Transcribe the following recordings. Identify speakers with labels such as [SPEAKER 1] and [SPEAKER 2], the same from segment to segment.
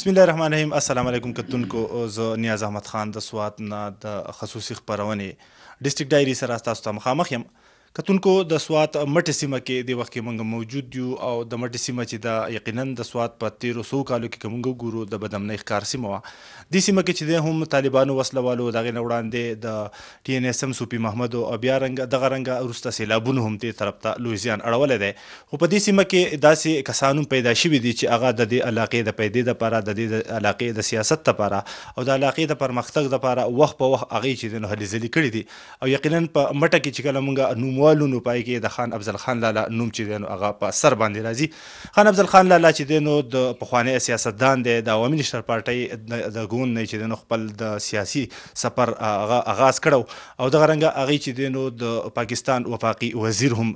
[SPEAKER 1] بسم الله الرحمن الرحیم السلام علیکم کتونکو ز نیاز احمد خان د سوات نه د خصوصي خبرونه ډیسټریکټ ډایری سره تاسو ته مخامخ یم کتونکو د سوات مټ سیمه کې د وخت کې موږ موجود یو او د مټ سیمه چې دا یقینا د سوات په 1300 کالو کې کومګو ګورو د بدمنۍ ښکار سیمه وا د سیمه کې چې هم طالبانو وسلوالو دغه نوړاندې د ټي ان اس ام سوپی محمد او بیا رنګ دغه رنګ ورسته سیلابونه هم ته طرف ته لویزیان اړول دي خو په دې سیمه کې داسې کسانو پیدا شوي دي چې هغه د دې علاقې د پیدې لپاره د دې علاقې د سیاست لپاره او د علاقې د پرمختګ لپاره وخت په وخت هغه چې د هلي ځلې کړې دي او یقینا په مټه کې چې کله موږ نوم مالو نو پای کې د خان افضل خان لالا نوم چې دینو هغه په سر باندې راځي خان افضل خان لالا چې دینو د پخوانی سیاستدان دی د عوامي نشر پارټۍ د ګون نه چې دینو خپل د سیاسي سفر هغه آغاز کړو او د غرنګ هغه چې دینو د پاکستان وفاقي وزیر هم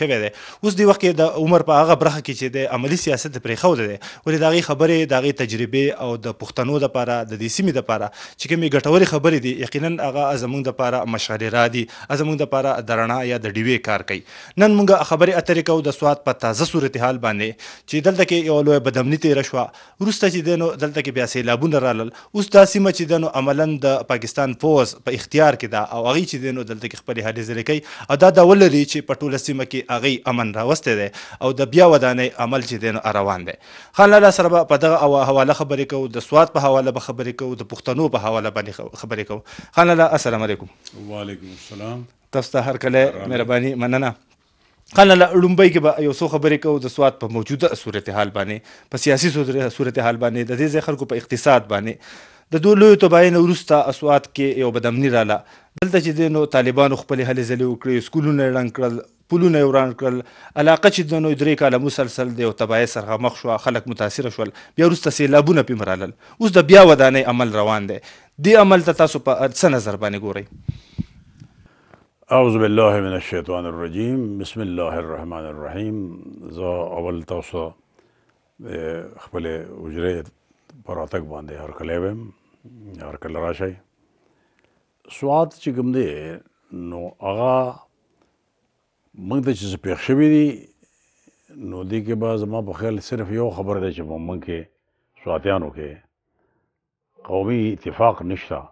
[SPEAKER 1] شوی دی اوس دی وخت د عمر په هغه برخه کې چې د عملی سیاست پرې خو دی ولې دا غي خبره دا غي تجربه او د پښتنو د لپاره د دې سیمې لپاره چې کومې ګټورې خبرې دي یقینا هغه زمونږ لپاره مشغلې را دي زمونږ لپاره درنا یا یا د ډیوی کار کوي نن موږ خبرې اترې کوو د سواد په تازه صورتحال باندې چې دلته کې یو لوی بدامنی تیر شو وروسته چې دنو دلته کې بیا سیلابونه رالل اوس دا سیمه چې دنو عملا د پاکستان فوز په اختیار کې ده او هغه چې دنو دلته کې خپل حالې زری کوي او دا د ولري چې په ټوله سیمه کې هغه امن راوسته ده او د بیا ودانې عمل چې دنو روان ده خان لاله سره په دغه حواله خبرې کوو د سواد په حواله به خبرې کوو د پښتنو په حواله باندې خبرې کوو خان لاله السلام علیکم وعلیکم السلام تاسو ته هر کله مهرباني مننه خلنه لومبۍ کې به یو څو خبرې کوو د سواد په موجوده صورتحال باندې په سیاسي صورتحال باندې د دې خلکو په اقتصاد باندې د دوه لویو تباهۍ نه وروسته اسواد کې یو بدامني راله دلته چې دی نو طالبانو خپلې هلې ځلې وکړې سکولونه یې ړنګ کړل پلونه وران کړل علاقه چې د نو درې کاله مسلسل دی او تباہی سره مخ شو خلک متاثر شول بیا وروسته سیلابونه پې مرالل اوس د بیا ودانۍ عمل روان دی دې عمل ته تاسو په څه نظر باندې ګورئ اعوذ بالله من الشیطان الرجیم
[SPEAKER 2] بسم الله الرحمن الرحیم زه اول تاسو خپل حجرې پر اتک باندې هر کله ویم هر کله راشي سواد چې کوم دی نو هغه موږ ته چې پیښ شوی دی نو دې کې به زما په خیال صرف یو خبر ده چې موږ کې سواتیانو کې قومي اتفاق نشته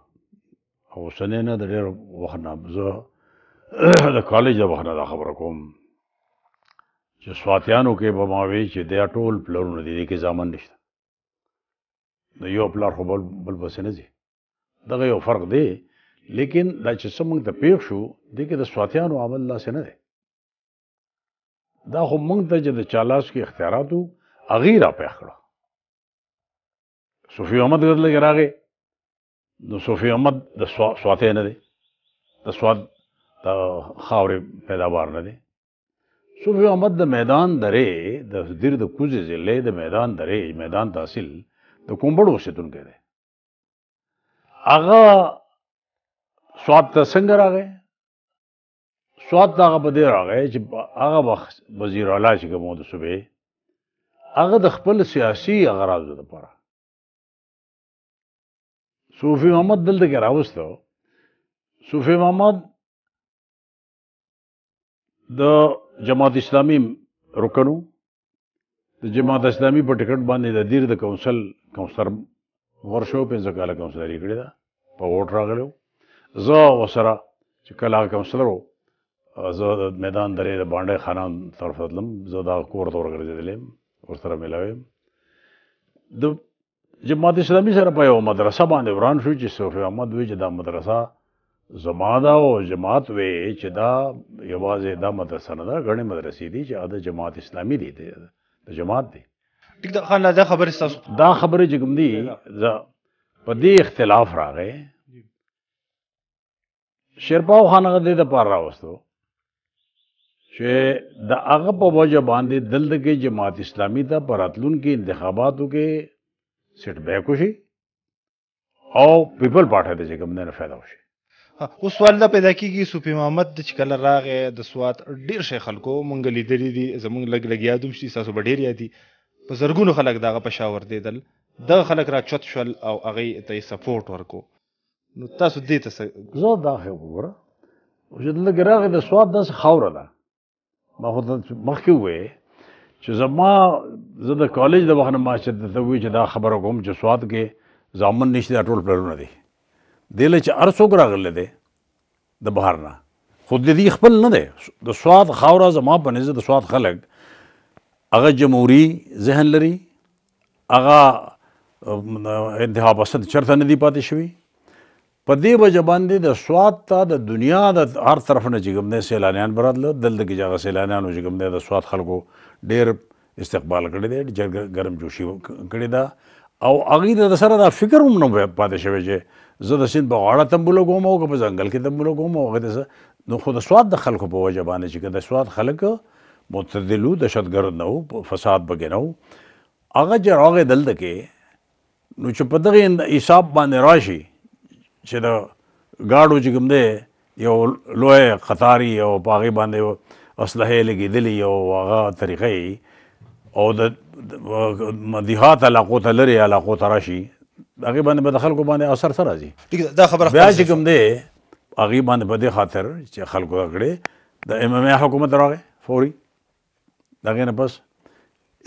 [SPEAKER 2] او سنې نه د ډېر وخت نه زه د کالج د بهانه دا خبره کوم چې سواتیانو کې به ماوي چې دا ټول پلرونه دي کې ځامن نشته د یو پلار خو بل بس نه دي دغه یو فرق دی لیکن دا چې څنګه ته پیښ شو د کې د سواتیانو عمل لا سره نه دی دا خو موږ ته چې د چالاس کې اختیاراتو اغیرا پیښ کړو صوفي احمد غزل کې راغی نو صوفي احمد د سواتې نه دی د سوات دا خاورې پیداوار نه دی صوفي احمد د میدان درې د دیر د کوزي ضلع د میدان درې میدان تحصیل د کومبړو اوسیدونکی دی هغه سواد ته څنګه راغی سواد ته هغه په دې راغی چې هغه وخت وزیر اعلی چې کوم د صوبې هغه د خپل سیاسي اغراضو لپاره صوفي محمد دلته کې راوستو صوفي محمد د جماعت اسلامي رکنو د جماعت اسلامي په ټیکټ باندې د دیر د کونسل کونسلر ورشو پنځه کاله کونسلري کړې ده په ووټ راغلو زه وسره چې کله هغه کونسلر وو زه د میدان درې د بانډې خانان طرف تلم زه د کور ته ورګرځېدلم ورسره ملاویم د جماعت اسلامي سره په یو مدرسه باندې وران شو چې صوفي احمد وی چې دا مدرسه زما دا او جماعت وې چې دا یوازې دا مدرسه نه ده غړي مدرسې دي چې دا جماعت اسلامي دي د جماعت دي ټیک دا خان دا خبره تاسو دا خبره جګم دي په دې اختلاف راغې شیرپاو خان هغه دې د پار راوستو چې د هغه په وجه باندې دلته کې جماعت اسلامي ته پراتلون کې انتخاباتو کې سټ بیک شي او پیپل پارټي ته چې کوم نه فائدہ وشي
[SPEAKER 1] اوس ولدا پیدا کیږي سوپی محمد د چکل راغې د سوات ډیر شي خلکو مونږ لیدلې دي زمونږ لګ لګ یادوم شي تاسو ډیر یادي په زرګونو خلک دغه پشاور دیدل د خلک را چت شول او هغه ته سپورټ ورکو نو تاسو دې ته زه دا وګوره چې لګ راغې د سوات داس خاور ده
[SPEAKER 2] ما خو مخکې وې چې زما زه د کالج د وخت نه ما چې د وی چې دا خبره کوم چې سوات کې ځامن نشته ټول پلرونه دي دله چې ارسوګ راغله ده د بهر نه خود دې خپل نه ده د سواد خاورا زما په نزد د سواد خلک هغه جمهوریت ذهن لري هغه انتها پسند چرته نه دی پاتې شوی په دې وجه باندې د سواد ته د دنیا د هر طرف نه چې کوم نه سیلانیان براتله دلته کې ځای سیلانیانو چې کوم د سواد خلکو ډیر استقبال کړی دی ډیر ګرم جوشي کړی دا او هغه د سره دا فکر هم نه پاتې شوی چې زه د سیند په غاړه تمبوله کوم او که په ځنګل کې تمبوله کوم او هغه څه نو خو د سواد د خلکو په وجه باندې چې که د سواد خلک معتدلو دهشتګرد نه وو فساد بګې نه وو هغه چې راغې دلته کې نو چې په دغه حساب باندې راشي چې د ګاډو چې کوم دی یو لوی قطاري او پاغي باندې اسلحه لګېدلې او هغه طریقې او د دیهات علاقو ته لرې علاقو ته راشي هغه باندې به خلکو باندې اثر سره راځي دا خبره بیا چې کوم دی هغه باندې په دې خاطر چې خلکو راغړي د ام ام حکومت راغی فوري دغه نه بس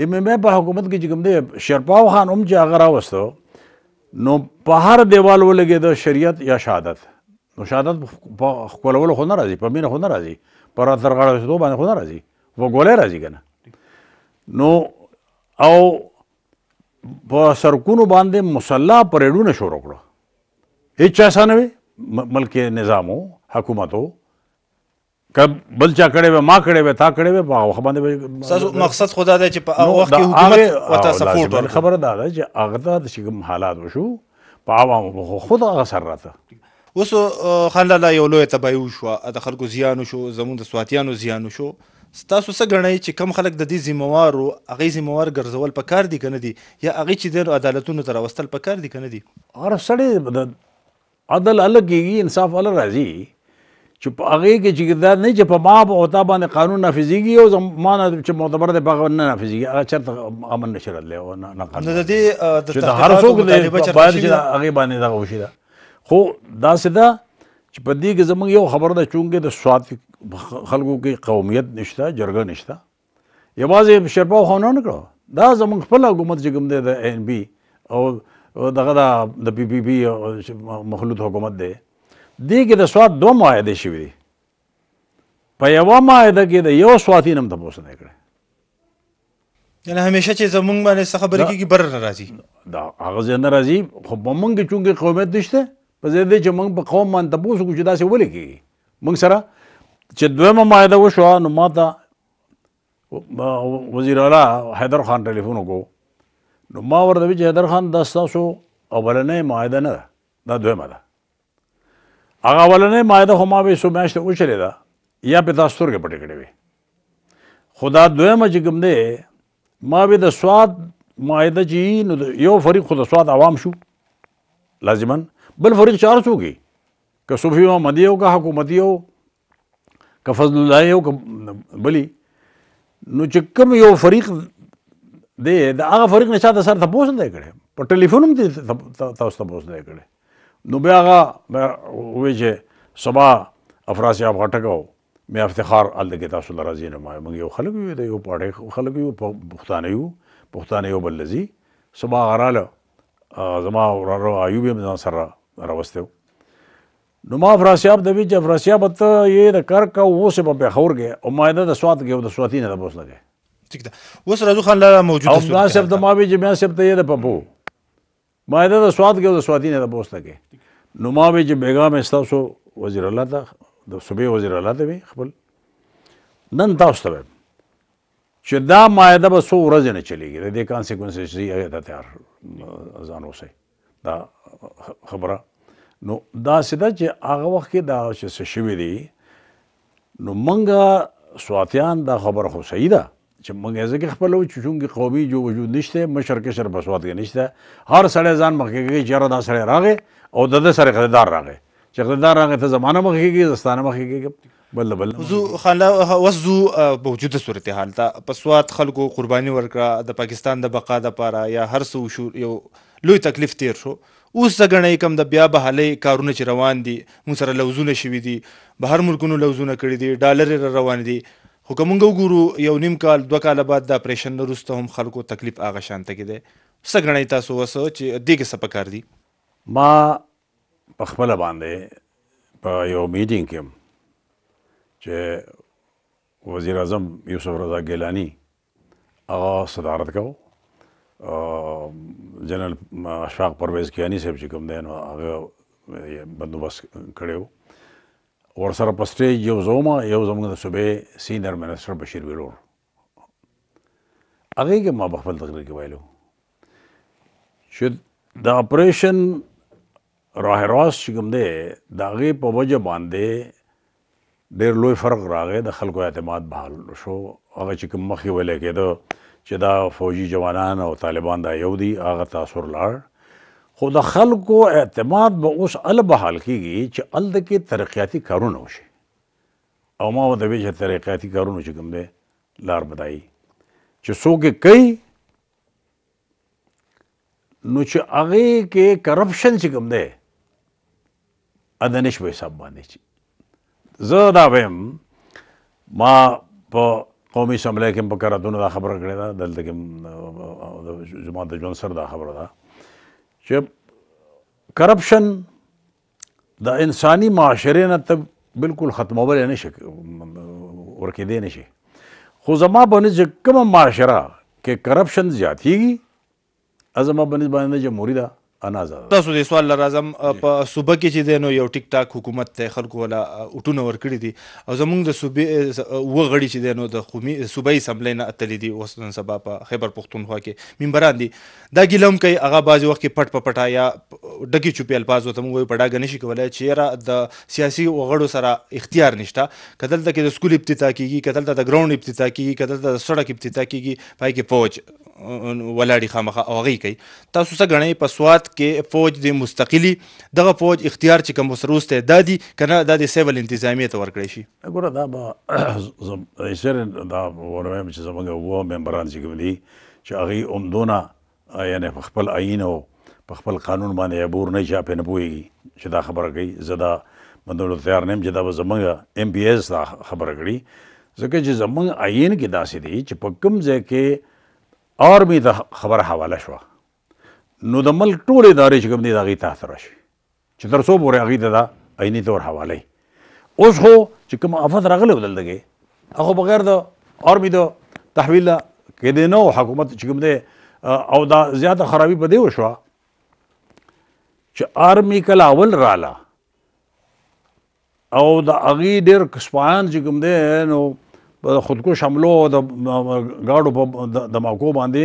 [SPEAKER 2] ام ام په حکومت کې چې کوم دی شرپاو خان هم چې هغه راوستو نو په هر دیوال ولګېدو شریعت یا شهادت نو شهادت په خپلولو خو نه راځي په مینه خو نه راځي پر ترغړې باندې خو نه راځي و ګولې راځي کنه نو او په سرکونو باندې مسلح پریډونه شروع کړو هیڅ چا سره نه ملک نظامو حکومتو کب بل چا کړي و ما کړي و تا کړي و په وخت باندې ساسو مقصد
[SPEAKER 1] خدا دی چې په هغه وخت کې حکومت وتا سپورټ ورکړي خبره ده چې هغه د شګم حالات وشو په عوامو خود هغه سر راته اوس خان لاله یو لوی تباہي وشوه د خلکو زیان وشو زمونږ د سواتیانو زیان وشو ستاسو څه ګڼئ چې کم خلک د دې ذموار وو هغې ذموار ګرځول په کار دي که نه دي یا هغې چې دی عدالتونو ته راوستل په کار دي که نه دي هر سړی عدل هله
[SPEAKER 2] کېږي انصاف هله راځي چې په هغې کې چې دا نه چې په ما او تا باندې قانون نافظېږي او زما نه چې معتبر دی په هغه نه نافظېږي هغه چېرته امن نه شي راتلی او نه
[SPEAKER 1] قانون د دې هر څوک باید چې
[SPEAKER 2] هغې باندې دغه وشي ده خو داسې ده چې په دې کې زموږ یو خبره ده چونګې د سواد خلکو کې قومیت نشته جرګه نشته یوازې شرپاو خو نه نکړو دا زموږ خپل حکومت چې کوم دی د این بی او دغه د پی پی پی مخلوط حکومت دی دې کې د سواد دوه معاهدې شوي دي په یوه معاهده کې د یو سواتین هم تپوس نه کړی
[SPEAKER 1] یعنی همیشه چې زمونږ باندې څه خبرې کېږي
[SPEAKER 2] بر نه راځي دا هغه ځای نه راځي خو په مونږ کې چونکې قومیت نشته په زید چې موږ په قوم باندې تاسو کو چې دا څه ولې کی موږ سره چې دویمه مایده وشو نو ماته وزیر اعلی حیدر خان ټلیفون وکړو نو ما ورته چې حیدر خان دا تاسو اولنې مایده نه دا دویمه ده هغه اولنې مایده هم ما به سو میاشت او چلے دا یا په تاسو سترګې پټې کړې وي خدا دویمه چې کوم ده ما به د سواد مایده چې نو یو فریق خو د سواد عوام شو لازما بل فریق چار څوک که صوفي او مدي او که حکومتي او که فضل الله او که بلی نو چې کوم یو فریق دی دا هغه فریق نه چاته سره تاسو نه کړي په ټلیفون هم تاسو تاسو نه کړي نو بیا هغه وې چې سبا افراسیاب غټکاو مې افتخار ال دغه تاسو لپاره راځي نه ما موږ یو خلک یو د یو پاړې خلک یو پښتانه یو پښتانه یو بلزي سبا غراله زما وراره ایوب هم ځان سره راوسته نو ما افراسیاب د ویج افراسیاب ته یې د کار کا اوسه په بخور کې او ما د سواد کې او د سوادی نه د بوس لګي ٹھیک ده اوس رازو خان لاله موجود او دا سب د ما ویج مې سب ته یې د پپو ما د سواد کې او د سوادی نه د بوس لګي نو ما ویج بیګام استاسو وزیر الله ته د صوبې وزیر الله ته خپل نن تاسو ته چې دا مایده به سو ورځې نه چلیږي د دې کانسیکوینسز هغې ته تیار ځان اوسئ دا خبره نو دا سیده چې هغه وخت کې دا چې څه شوي دي نو موږ سواتیان دا خبره خو صحیح ده چې موږ ځکه خپل و چې چونکې قومي جو وجود نشته مشر کشر په سوات کې نشته هر سړی ځان مخکې کوي چې دا سړی راغی او د ده سره اقتدار راغی
[SPEAKER 1] چې اقتدار راغی ته زمانه مخکې کېږي زستانه مخکې کېږي بل بل وزو خلا وزو موجوده صورتحال ته په سواد خلکو قرباني ورکړه د پاکستان د بقا لپاره یا هر څه شو یو لوی تکلیف تیر شو اوس د غنې کم د بیا بهاله کارونه چې روان دي مون سره لوزونه شوي دي بهر ملکونو لوزونه کړی دي ډالر روان دي خو کوم ګورو یو نیم کال دوه کال بعد د اپریشن وروسته هم خلکو تکلیف اغه شانته کده سګړنی تاسو وسه چې دغه سپکار دي ما په خپل باندې
[SPEAKER 2] په یو میټینګ کې چې وزیر اعظم یوسف رضا ګیلانی هغه صدارت کو جنرال اشفاق پرویز کیانی صاحب چې کوم دی نو هغه بندوبست کړی ور سره په سټیج یو زوما یو زموږ د صوبې سینئر منسٹر بشیر ویلور هغه کې ما په خپل تقریر کې ویلو چې د اپریشن راه راست چې کوم دی د هغې په وجه باندې ډیر لوی فرق راغی د خلکو اعتماد بحال شو هغه چې کوم مخې ولې کېده چې دا فوجي جوانان او طالبان دا یو دي هغه تاثر لاړ خو د خلکو اعتماد به اوس ال بحال کیږي چې ال د کې ترقیاتی کارونه وشي او ما وته وی چې ترقیاتی کارونه چې کوم دي لار بدایي چې څوک کوي نو چې هغه کې کرپشن چې کوم دی ادنش به حساب باندې شي زه دا ویم ما په قومي شمله کې په کاراتونو دا خبره کړې ده دلته کې جماعت د ژوند سر دا خبره ده چې کرپشن د انساني معاشرې نه ته بالکل ختمول نه شي ورکېدی نه شي خو زما باندې چې کومه معاشره کې کرپشن زیاتېږي زما باندې باندې جمهوري ده انازه
[SPEAKER 1] تاسو د سوال لرازم په صوبه کې چې دینو یو ټیک ټاک حکومت ته خلکو ولا اټونه ورکړي دي او زمونږ د صوبې و غړي چې دینو د قومي صوبې اسمبلی نه اتلې دي اوس نن سبا په خیبر پښتونخوا کې منبران دي دا ګلم کوي هغه بعض وخت کې پټ پټا یا ډګي چوپې الفاظ وته موږ په ډاګ نشي کولای چې را د سیاسي وغړو سره اختیار نشته کدل د سکول ابتدا کیږي کدل د ګراوند ابتدا کیږي کدل د سړک ابتدا کیږي پای کې فوج ولاړی خامخه او غي کوي تاسو څنګه غنئ په سواد کې فوج د مستقلی دغه فوج اختیار چې کوم وسروسته دادی کنه د دا سیول انتظامیه ته ورکړی شي ګوره دا
[SPEAKER 2] به ایسر دا وروایم چې زموږ وو ممبران چې کوم دي چې هغه اومدونه یعنی په خپل عین او په خپل قانون باندې عبور نه چا په نه پويږي چې دا خبره کوي زدا مندل تیار نیم چې دا زموږ ام بي اس دا خبره کړي ځکه چې زموږ عین کې داسې دي چې په کوم ځای کې آرمی د خبره حواله شو نو د ملک ټول ادارې چې کوم دي دا غي تاسو راشي چې تر څو پورې غي دا عیني تور حواله اوس خو چې کوم افت راغله ودل دغه هغه بغیر د آرمی د تحویل کې دی نو حکومت چې کوم دی او دا زیاته خرابي بده وشو چې آرمی کله اول رااله او د اغي ډېر کسبان چې کوم دی نو په خودکش حملو او د گاډو په دماکو باندې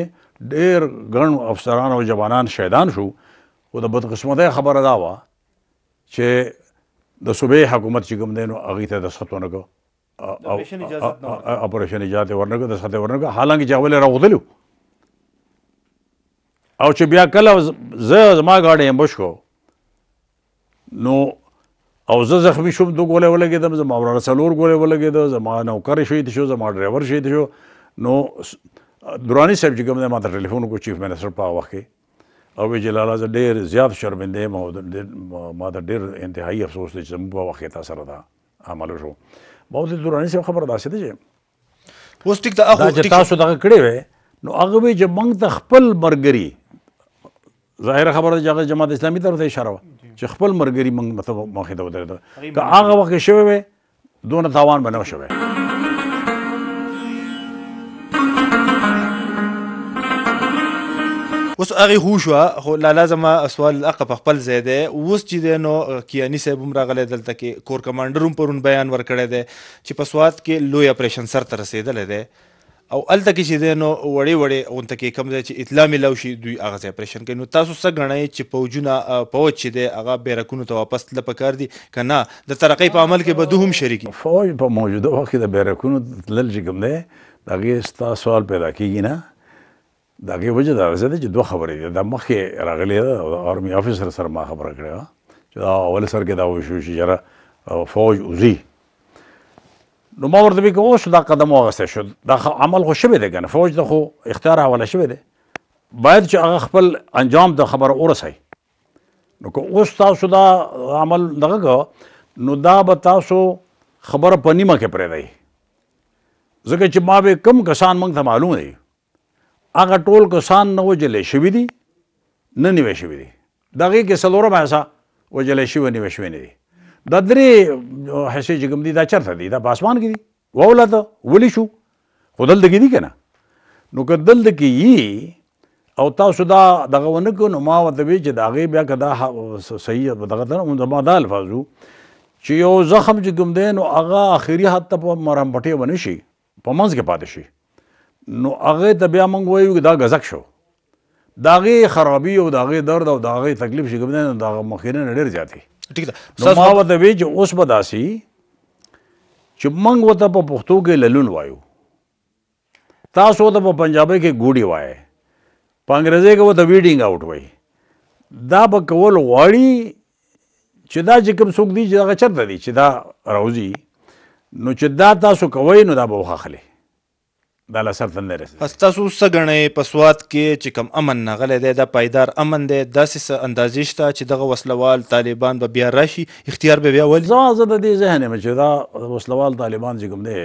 [SPEAKER 2] ډېر ګڼ افسران او جوانان شهیدان شو او د بدقسمتۍ خبره دا وه چې د صوبې حکومت چې کوم دی نو هغې ته دستخط ونه کړ اپریشن اجازه ورنګ د ساته ورنګ حالانکه چاول راغدلو او چې بیا کله ز زما غاډه امبش کو نو او زه زخمی شوم دو ګولې ولګېدم زما وراره څلور ګولې ولګېده زما نوکر شهید شو زما ډرایور شهید شو نو درانی صاحب چې کوم دی ما ته ټلیفون وکړ چیف منسټر په هغه وخت کې او وی جلال زه ډېر زیات شرمنده یم او ما ته ډېر انتهایي افسوس دی چې زموږ په وخت کې تا سره دا عمل شو ما ورته درانی صاحب خبر داسې دی چې اوس ټیک دا اخو ټیک تاسو دغه کړی وې نو هغه وی چې موږ ته خپل مرګري ظاهر خبره چې هغه جماعت اسلامي طرف ته اشاره وه چې خپل مرګري موږ مطلب مخې ته ودرېد که هغه وخت شوی وي دونه تاوان به نه شوی
[SPEAKER 1] اوس هغه هو شو خو لالا زما سوال اقه په خپل ځای دی اوس چې نو کیانی صاحب هم راغلی دلته کې کور کمانډر هم پرون بیان ورکړی دی چې په سواد کې لوی اپریشن سر ته رسیدلی دی او الته کې چې نو وړي وړي اون ته کې کم ځای چې اطلاع ملو شي دوی هغه ځای پرشن کوي نو تاسو څنګه غنئ چې فوجونه فوج چې دی هغه بیرکونو ته واپس تل پکار دي کنه د ترقې په عمل کې به
[SPEAKER 2] دوه هم شریکي فوج په موجوده وخت د بیرکونو تل چې کوم دی دا غي ستا سوال پیدا کیږي نه دا غي وجه دا زده چې دوه خبرې دي د مخې راغلي دا آرمي افسر سره ما خبره کړه چې دا اول سر کې دا وشو چې جره فوج اوزي نو ما ورته وی اوس دا قدم واغسته شو دا عمل خو شوی دی کنه فوج د خو اختیار حواله شوی دی باید چې هغه خپل انجام د خبر اورسي نو که اوس تاسو دا عمل دغه نو دا به تاسو خبر په نیمه کې پرې دی ځکه چې ما به کم کسان موږ ته معلوم دی هغه ټول کسان نه وجلې شوي دي نه نیوي شوي دي دغه کې څلورم ایسا وجلې شوي نیوي شوي نه دي دا درې حشې چې کوم دي دا چرته دي دا په اسمان کې دي واولاده ولی شو خو دلته کې دي که نه نو که دلته کې یي او تاسو دا دغه ونه کړو نو ما ورته ویل چې د هغې بیا که دا صحیح دغه ده زما دا الفاظ چې یو زخم چې کوم دی نو هغه آخري حد ته په مرهم پټې ونه شي په منځ کې پاتې شي نو هغې ته بیا موږ وایو دا غزک شو د هغې خرابي او د هغې درد او د هغې تکلیف چې کوم دی نو د هغه مخینه ډېر زیات ټیک ده نو ما ورته وی چې اوس به داسي چې موږ وته په پښتو کې للون وایو تاسو ته په پنجابي کې ګوډي وایي په انګریزي کې وته ویډینګ آوټ وایي دا به کول غواړي چې دا چې کوم څوک دی چې دا چرته دی چې دا راوځي نو چې دا تاسو کوی نو دا به وخاخلي د لاسر تندرس
[SPEAKER 1] تاسو سګنې په سواد کې چې کم امن نغلې دی د پایدار امن دی داسې اندازې شته چې دغه وسلوال طالبان به بیا راشي اختیار به بیا ول زه زه د دې ذهن مې چې دا وسلوال طالبان چې کوم دی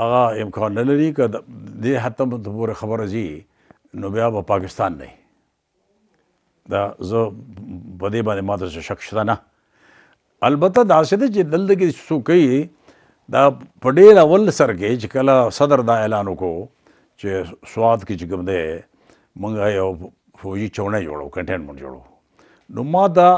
[SPEAKER 1] هغه
[SPEAKER 2] امکان نه لري که دې حتی پورې خبره ځي نو بیا به پاکستان نه دا زه په دې باندې ماته شک شته نه البته دا څه دي چې دلته کې څوک یې دا په ډېر اول سر کې چې کله صدر دا اعلان وکړو چې سواد کې چې کوم دی موږ یو فوجي چونه جوړو کنټینمنټ جوړو نو ما دا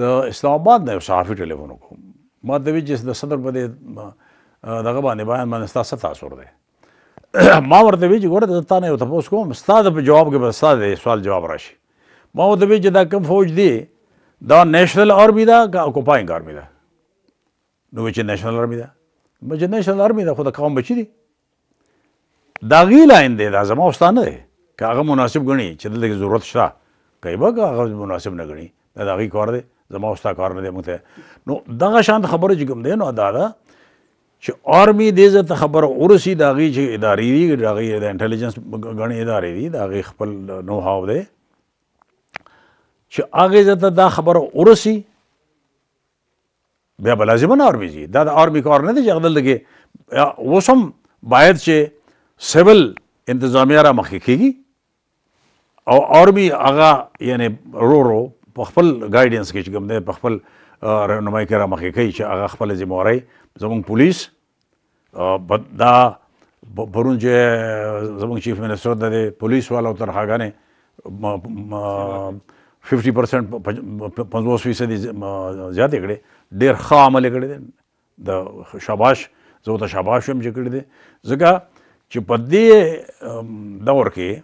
[SPEAKER 2] د اسلام آباد نه صحافي ټلیفون وکړو ما د وی چې د صدر په دغه باندې بیان باندې تاسو تاثر دی ما ورته وی چې ګوره تا نه یو تاسو کوم ستاسو په جواب کې به ستاسو سوال جواب راشي ما ورته وی چې دا کوم فوج دی دا نېشنل آرمی دا که اکوپاینګ آرمی دا نو چې نېشنل آرمی ده نېشنل آرمي ده خو د قوم بچي دي دا غي لاین دی دا زما استاد نه دی که هغه مناسب غني چې دلته ضرورت شته غیبه که هغه مناسب نه غني دا د هغې کار دی زما استاد کار نه دی موږ ته نو دغه شان خبره چې کوم دی نو دا ده چې آرمی دې ځای ته خبره ورسي د هغې چې ادارې دي د هغې د انټلیجنس ګڼې ادارې دي د هغې خپل نو هاو دی چې هغې ځای ته دا خبره ورسي بیا به لازمن آرمی جي دا د آرمی کار نه دی چې غدل دغه اوس هم باید چې سیول انتظامیه را مخکې کیږي او آرمی هغه یعنی رو رو په خپل ګایډنس کې چې کوم دی په خپل رهنمایي کې را مخکې کوي چې هغه خپل ذمہواري زموږ پولیس دا پرون چې زموږ چیف منسٹر د پولیس والو تنخواګانې 50% 50 فیصد زیاتې کړې ډیر ښه عمل کړی دی د شاباش زه ته شاباش هم چې کړی دی ځکه چې په دې دور کې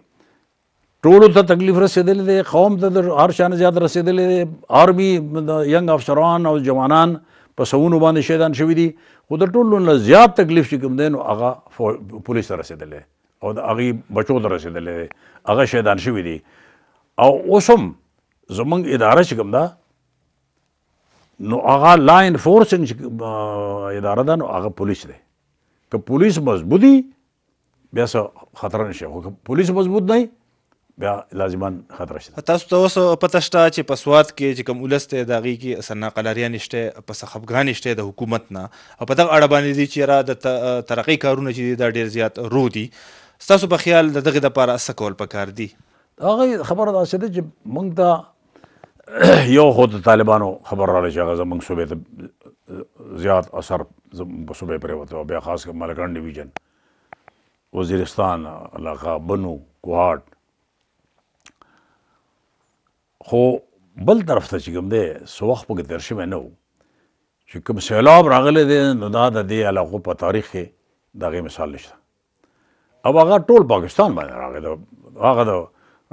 [SPEAKER 2] ټولو ته تکلیف رسېدلی دی قوم ته هر شان زیات رسېدلی دی آرمي ینګ افسران او جوانان په سوونو باندې شهیدان شوي دي خو د ټولو نه زیات تکلیف چې کوم دی نو هغه پولیس ته رسېدلی او د هغې بچو ته رسېدلی دی هغه شهیدان شوي دي او اوس هم زموږ اداره چې کوم ده نو هغه لا انفورسنګ اداره ده نو هغه پولیس دی که پولیس مضبوطی بیا څه خطر نشي خو که پولیس مضبوط نه بیا لازمان خطر
[SPEAKER 1] شته تاسو ته اوس پته شته چې په سواد کې چې کوم ولسته داغي کې سنا قلاریان نشته په سخبګان نشته د حکومت نه او په دغه اړه باندې دي چې را د ترقی کارونه چې دا ډیر زیات رو دي تاسو په خیال دغه د لپاره څه کول پکار دي هغه خبره
[SPEAKER 2] دا چې موږ ته
[SPEAKER 1] یو خو د طالبانو خبر راغلی چې هغه زموږ صوبې
[SPEAKER 2] ته زیات اثر په صوبې پرېوتی او بیا خاص کر ملکن ډویژن وزیرستان علاقه بنو کوهاټ خو بل طرف ته چې کوم دی څه وخت پکې تېر شوی نه و چې کوم سیلاب راغلی دی نو دا د دې علاقو په تاریخ کې د هغې مثال نشته او هغه ټول پاکستان باندې راغی د هغه د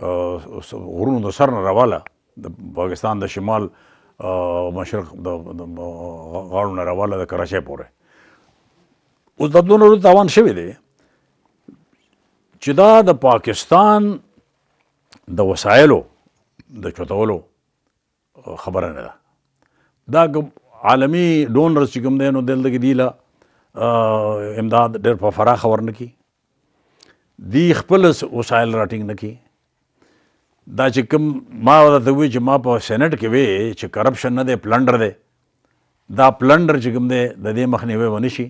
[SPEAKER 2] غرونو د سر نه راواله د پاکستان د شمال مشرق د غاړو نه راواله د کراچۍ پورې اوس د دوه نور تاوان شوی دی چې دا د پاکستان د وسایلو د چوتولو خبره نه ده دا عالمی ډونر چې کوم دی نو دلته کې دیله امداد ډېر په فراخه ورنکي دی خپل وسایل راټینګ نکي دا چې کوم ما ورته وی چې ما په سېنات کې وی چې کرپشن نه دی پلانډر دی
[SPEAKER 1] دا پلانډر چې کوم دی د دې مخنیوي ونی شي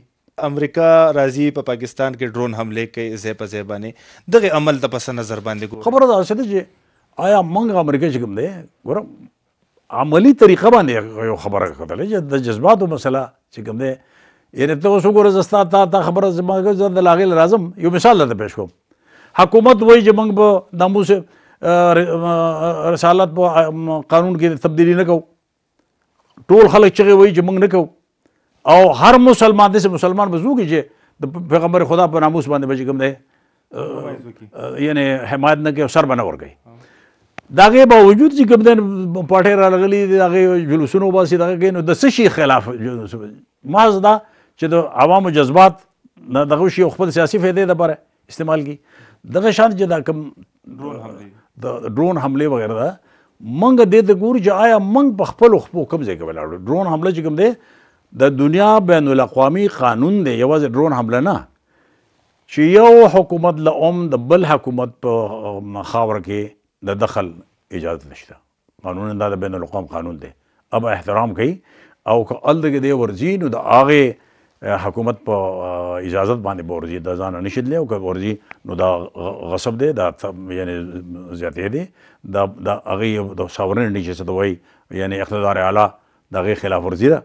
[SPEAKER 1] امریکا راځي په پا پاکستان کې ډرون حمله کوي زه په زه باندې دغه عمل د پس نظر باندې ګور خبره دا څه چې آیا موږ امریکا چې کوم دی ګور عملی طریقه باندې یو خبره کړل چې
[SPEAKER 2] د جذباتو مسله چې کوم دی یعنی ته اوس وګوره زستا تا تا خبره زما زه د لاغې لازم یو مثال درته پېښ کوم حکومت وایي چې موږ به ناموسه رسالت په قانون کې تبدیلی نه کو ټول خلک چغه وایي چې موږ نه کو او هر مسلمان دې مسلمان بزو کې چې د پیغمبر خدا په ناموس باندې بچ کوم دی یعنی حمایت نه کې سر بنا ورګي داغه باوجود چې کوم دین پټه را لغلی داغه جلوسونو باسي داغه نو د سشي خلاف ما زدا چې د عوامو جذبات دغه شی خپل سیاسي فائدې لپاره استعمال کی دغه شان چې دا کوم د ډرون حمله وغیرہ ده منګ د دې ګور چې آیا منګ په خپل خپل کوم ځای کې ولاړو ډرون حمله چې کوم دی د دنیا بین الاقوامي قانون دی یوازې ډرون حمله نه چې یو حکومت له اوم د بل حکومت په خاور کې د دخل اجازه نشته قانون دا د بین الاقوام قانون دی اب احترام کوي او که الدغه دی ورزین او د اغه حکومت په اجازت باندې بورځي د ځان نه شیدلې او که بورځي نو دا غصب دی دا یعنی زیاتې دی دا د هغه د ساورن نیچه څه دوی یعنی اقتدار اعلی دغه خلاف ورزي ده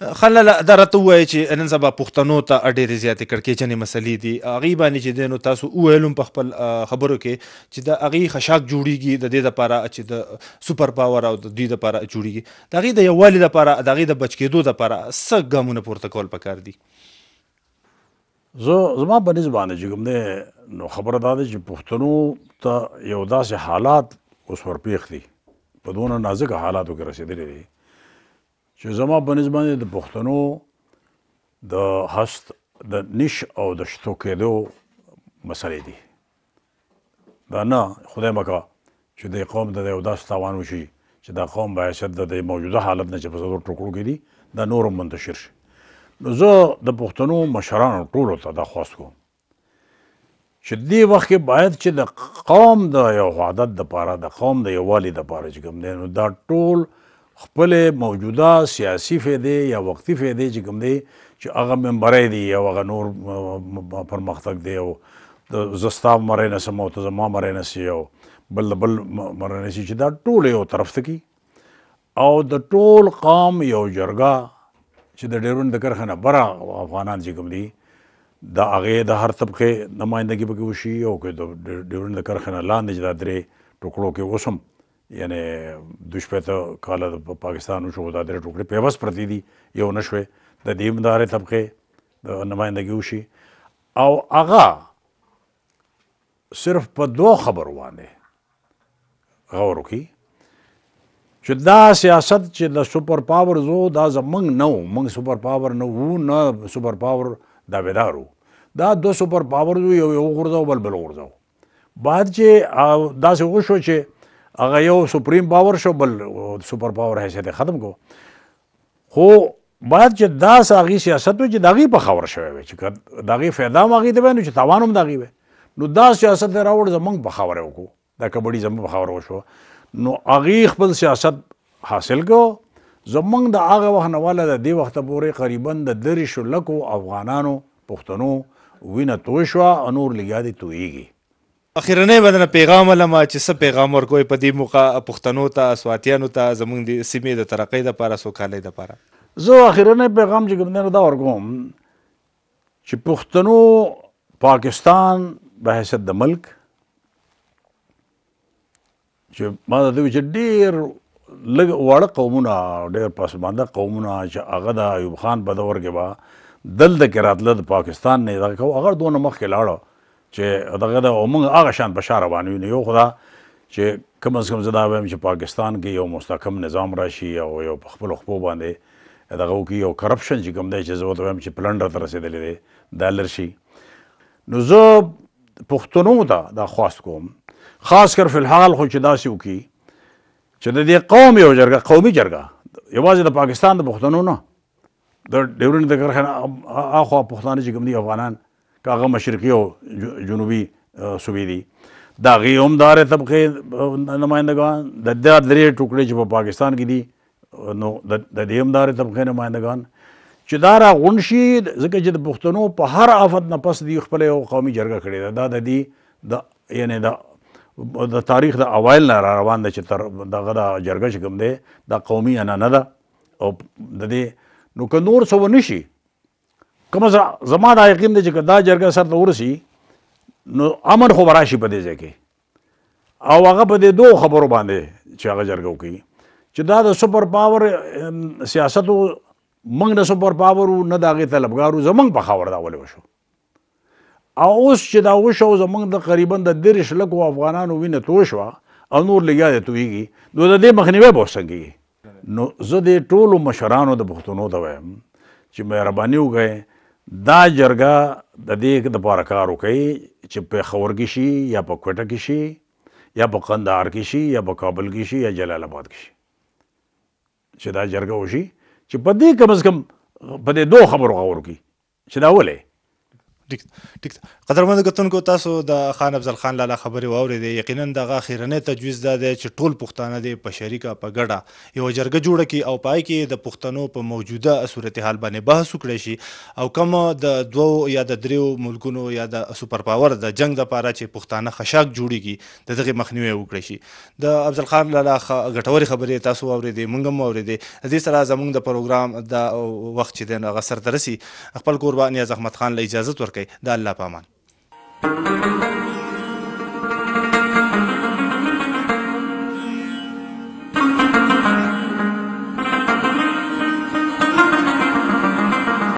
[SPEAKER 1] خلل درته وای چې نن سبا پښتنو ته ډېرې زیاتې کړکېچنې مسلې دي اغي باندې چې دینو تاسو وویلم په خپل خبرو کې چې د اغي خشاک جوړیږي د دې لپاره چې د سپر پاور او د دې لپاره جوړیږي د اغي د یووالي لپاره د اغي د بچکیدو لپاره څه ګامونه پورته کول پکار دي
[SPEAKER 2] زه زما په نس باندې چې کوم دی نو خبره دا ده چې پښتنو ته یو داسې حالات اوس ورپېښ دي په دونه نازک حالاتو کې رسېدلي دي چې زما بنز باندې د پښتنو د هست د نش او د شتو کېدو مسلې دي دا نه خدای مکا چې د قوم د یو داس تاوان وشي چې دا قوم به شد د موجوده حالت نه چې په زور ټکو کې دي دا نور منتشر شي نو زه د پښتنو مشرانو ټولو ته دا خواست کوم چې دې وخت کې باید چې د قوم د یو عادت د پاره د قوم د یووالي د پاره چې کوم دی نو دا ټول خپل موجوده سیاسي فایدې یا وقتی فایدې چې کوم دی چې هغه ممبرې دي او هغه نور پرمختګ دی او د زستا مرې نه سمو ته زما مرې نه سی او بل بل مرې نه سی چې دا ټول یو طرف ته کی او د ټول قام یو جرګه چې د ډیرون د کرخنه برا افغانان چې کوم دی دا هغه د هر طبقه نمائندګي پکې وشي او که د ډیرون د کرخنه لاندې د درې ټوکړو کې وسم یعنی د شپې ته کال د پاکستان شو د درې ټوکړې پیوس پرتی دي یو نشوي د دې مدارې طبقه د نمائندګي وشي او اغا صرف په دوه خبرو باندې غور وکړي چې دا سیاست چې د سپر پاور زو دا زمنګ نو منګ سپر پاور نو وو نه سپر پاور دا ودارو دا دو سپر پاور یو یو غورځو بل بل غورځو بعد چې دا څه وشو چې هغه یو سپریم پاور شو بل سپر پاور حیثیت ختم کو خو باید چې دا ساغي سیاست چې داغي په خبر شوی وي چې داغي फायदा ماغي دی نو چې تاوان هم داغي وي نو دا سیاست راوړ زمنګ په خبره وکړو دا کبډي زمنګ په خبره وشو نو اغي خپل سیاست حاصل کو زمنګ د هغه وخت نه ولله د دې وخت پورې قریبا د درې شو لکو افغانانو پښتنو وینه توی
[SPEAKER 1] شوه نور لګیا دي تویږي اخیرنه باندې پیغام لما چې څه پیغام ورکوي په دې موخه پښتنو ته اسواتیانو ته زمونږ د سیمې د ترقۍ لپاره سوکالۍ لپاره
[SPEAKER 2] زه اخیرنه پیغام چې ګمنه دا ورکوم چې پښتنو پاکستان به حیثیت د ملک چې ما د دوی چې ډیر لږ واړه قومونه ډیر پسمانده قومونه چې هغه د ایوب خان په دور کې به دلته کې راتله د پاکستان نه دغه کو هغه دونه مخکې لاړه چې دغه د موږ هغه شان په شار روان یو خدا چې کم از کم زدا وایم چې پاکستان کې یو مستحکم نظام راشي او یو په خپل خپل باندې دغه کې یو کرپشن چې کوم دی چې زه وایم چې پلندر تر رسیدلې دی د لرشي نو زه پښتنو ته دا خواست کوم خاص کر فی الحال خو چې داسې وکي چې د دې قوم یو جرګه قومي جرګه یوازې د پاکستان د پښتنو نه د ډیورنډ د کرخانه اخوا پښتانه چې کوم دي افغانان کاغه مشرقي او جنوبي صوبې دي دا غي همدار طبقه نمائندگان د دا درې ټوکړي چې په پاکستان کې دي نو د دې همدار طبقه نمائندگان چې دا را غونشي ځکه چې د پښتنو په هر آفت نه پس دی خپل یو قومي جرګه کړې ده دا د دې د یعنی دا د تاریخ د اوایل نه را روان ده چې تر دغه د جرګه شکم ده د قومي نه نه ده او د دې نو که نور څه ونشي کوم زما دا یقین دی چې دا جرګه سر ته ورسی نو امن خو راشي په دې ځای کې او هغه په دې دوه خبرو باندې چې هغه جرګه وکړي چې دا د سپر پاور سیاست موږ نه سپر پاور نه دا غي طلبګارو زمنګ په خاور دا ولې وشو او اوس چې دا وشو زمنګ د قریبا د دیرش لکو افغانانو وینې توشوا او نور لګیا دی تویږي نو د دې مخنیوي به وسنګي نو زه د ټولو مشرانو د پښتنو د وایم چې مهرباني وکړئ دا جرګه د دې د پاره کار وکړي چې په خور کې شي یا په کوټه کې شي یا په قندهار کې شي یا په کابل کې شي یا جلال آباد کې شي چې دا جرګه وشي چې په دې کم
[SPEAKER 1] از کم په دې دوه خبرو غور کی چې دا ولې ټیک ټیک قدرمن غتونکو تاسو د خان افضل خان لاله خبري واورېدې یقینا د اخیرنه تجویز ده چې ټول پښتانه د په شریکه په ګډه یو جرګه جوړه کی او پای کې د پښتنو په موجوده صورتحال باندې بحث وکړي شي او کوم د دوو یا د دریو ملکونو یا د سوپر پاور د جنگ د پاره چې پښتانه خشاک جوړيږي د دغه مخنیوي وکړي شي د افضل خان لاله غټوري خبري تاسو واورېدې مونږ هم واورېدې د دې سره زمونږ د پروګرام د وخت چې دغه سردرسي خپل قرباني زحمت خان له اجازه ورکړي د الله په امان